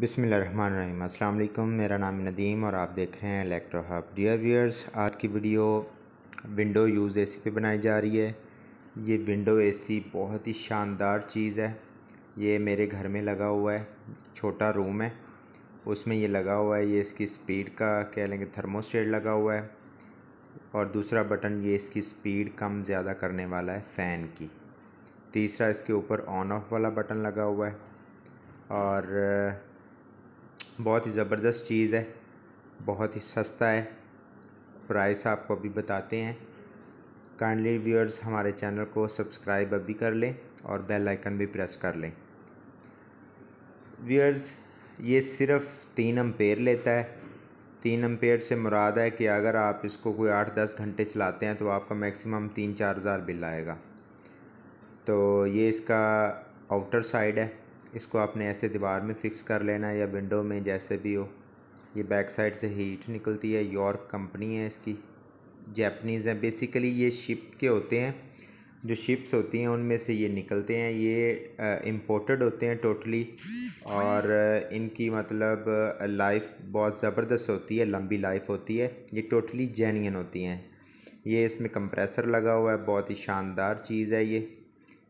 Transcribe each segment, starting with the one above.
बिसमीम अल्लाम मेरा नाम नदीम और आप देख रहे हैं इलेक्ट्रो हब डियर व्यूअर्स आज की वीडियो विंडो यूज़ एसी पे बनाई जा रही है ये विंडो एसी बहुत ही शानदार चीज़ है ये मेरे घर में लगा हुआ है छोटा रूम है उसमें ये लगा हुआ है ये इसकी स्पीड का कह लेंगे थर्मोस्टेट लगा हुआ है और दूसरा बटन ये इसकी स्पीड कम ज़्यादा करने वाला है फ़ैन की तीसरा इसके ऊपर ऑन ऑफ़ वाला बटन लगा हुआ है और बहुत ही ज़बरदस्त चीज़ है बहुत ही सस्ता है प्राइस आपको अभी बताते हैं काइंडली व्यूअर्स हमारे चैनल को सब्सक्राइब अभी कर लें और बेल आइकन भी प्रेस कर लें व्यूअर्स ये सिर्फ तीन अम्पेयर लेता है तीन अम्पेयर से मुराद है कि अगर आप इसको कोई आठ दस घंटे चलाते हैं तो आपका मैक्सिमम तीन चार हज़ार बिल आएगा तो ये इसका आउटर साइड है इसको आपने ऐसे दीवार में फ़िक्स कर लेना या विंडो में जैसे भी हो ये बैक साइड से हीट निकलती है यॉर्क कंपनी है इसकी जैपनीज़ है बेसिकली ये शिप के होते हैं जो शिप्स होती हैं उनमें से ये निकलते हैं ये इम्पोर्टेड होते हैं टोटली और इनकी मतलब लाइफ बहुत ज़बरदस्त होती है लंबी लाइफ होती है ये टोटली जेन्यन होती हैं ये इसमें कंप्रेसर लगा हुआ है बहुत ही शानदार चीज़ है ये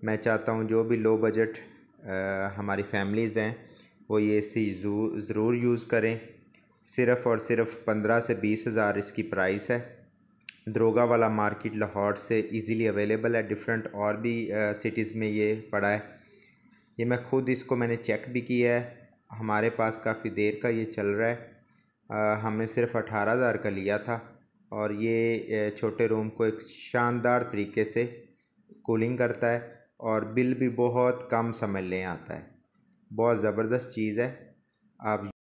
मैं चाहता हूँ जो भी लो बजट हमारी फैमिलीज़ हैं वो ये सी ज़रूर यूज़ करें सिर्फ़ और सिर्फ पंद्रह से बीस हज़ार इसकी प्राइस है दरोगा वाला मार्केट लाहौर से इजीली अवेलेबल है डिफरेंट और भी सिटीज़ में ये पड़ा है ये मैं ख़ुद इसको मैंने चेक भी किया है हमारे पास काफ़ी देर का ये चल रहा है आ, हमने सिर्फ अठारह हज़ार का लिया था और ये छोटे रूम को एक शानदार तरीके से कूलिंग करता है और बिल भी बहुत कम समय ले आता है बहुत ज़बरदस्त चीज़ है आप